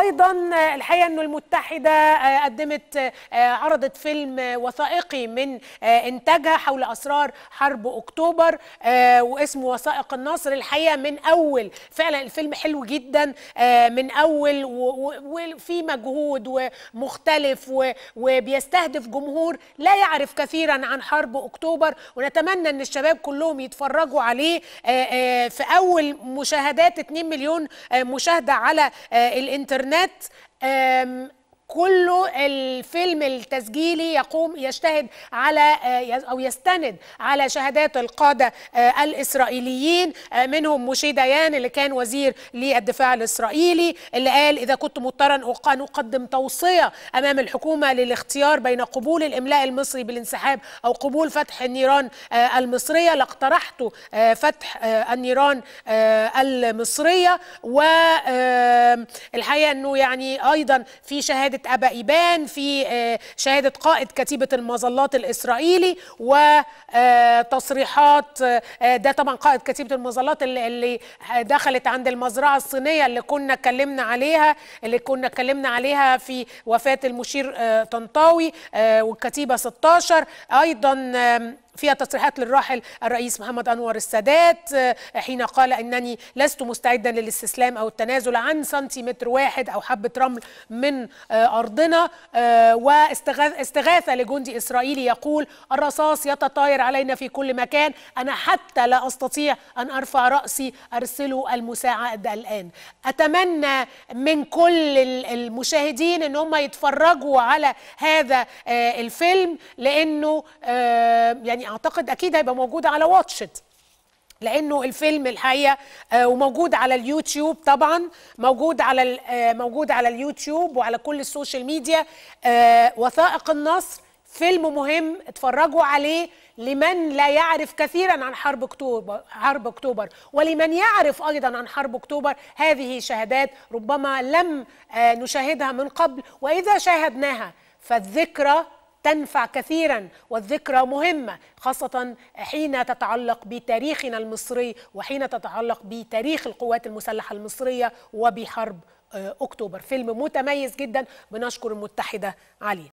ايضا الحقيقه انه المتحده آه، قدمت آه، عرضت فيلم آه، وثائقي من انتاجها حول اسرار حرب اكتوبر واسمه وثائق النصر الحقيقه من اول فعلا الفيلم حلو جدا من اول وفي مجهود ومختلف وبيستهدف جمهور لا يعرف كثيرا عن حرب اكتوبر ونتمنى ان الشباب كلهم يتفرجوا عليه في اول مشاهدات 2 مليون مشاهده على الانترنت Net. كله الفيلم التسجيلي يقوم يشتهد على آه، او يستند على شهادات القاده آه، الاسرائيليين آه، منهم موشي ديان اللي كان وزير للدفاع الاسرائيلي اللي قال اذا كنت مضطرا ان اقدم توصيه امام الحكومه للاختيار بين قبول الاملاء المصري بالانسحاب او قبول فتح النيران المصريه لاقترحت فتح النيران المصريه والحقيقه انه يعني ايضا في شهاده أبا إيبان في آه، شهادة قائد كتيبة المظلات الإسرائيلي وتصريحات آه، آه، ده طبعا قائد كتيبة المظلات اللي دخلت عند المزرعة الصينية اللي كنا اتكلمنا عليها اللي كنا اتكلمنا عليها في وفاة المشير طنطاوي والكتيبة 16 أيضا فيها تصريحات للراحل الرئيس محمد انور السادات آه، حين قال انني لست مستعدا للاستسلام او التنازل عن سنتيمتر واحد او حبه رمل من آه، ارضنا آه، واستغاثه لجندي اسرائيلي يقول الرصاص يتطاير علينا في كل مكان انا حتى لا استطيع ان ارفع راسي ارسلوا المساعده الان اتمنى من كل المشاهدين ان هم يتفرجوا على هذا الفيلم لانه يعني يعني اعتقد اكيد هيبقى موجود على واتشت لانه الفيلم الحقيقه آه، وموجود على اليوتيوب طبعا موجود على آه، موجود على اليوتيوب وعلى كل السوشيال ميديا آه، وثائق النصر فيلم مهم اتفرجوا عليه لمن لا يعرف كثيرا عن حرب اكتوبر حرب اكتوبر ولمن يعرف ايضا عن حرب اكتوبر هذه شهادات ربما لم نشاهدها من قبل واذا شاهدناها فالذكرى تنفع كثيرا والذكرى مهمة خاصة حين تتعلق بتاريخنا المصري وحين تتعلق بتاريخ القوات المسلحة المصرية وبحرب آه، أكتوبر فيلم متميز جدا بنشكر المتحدة عليه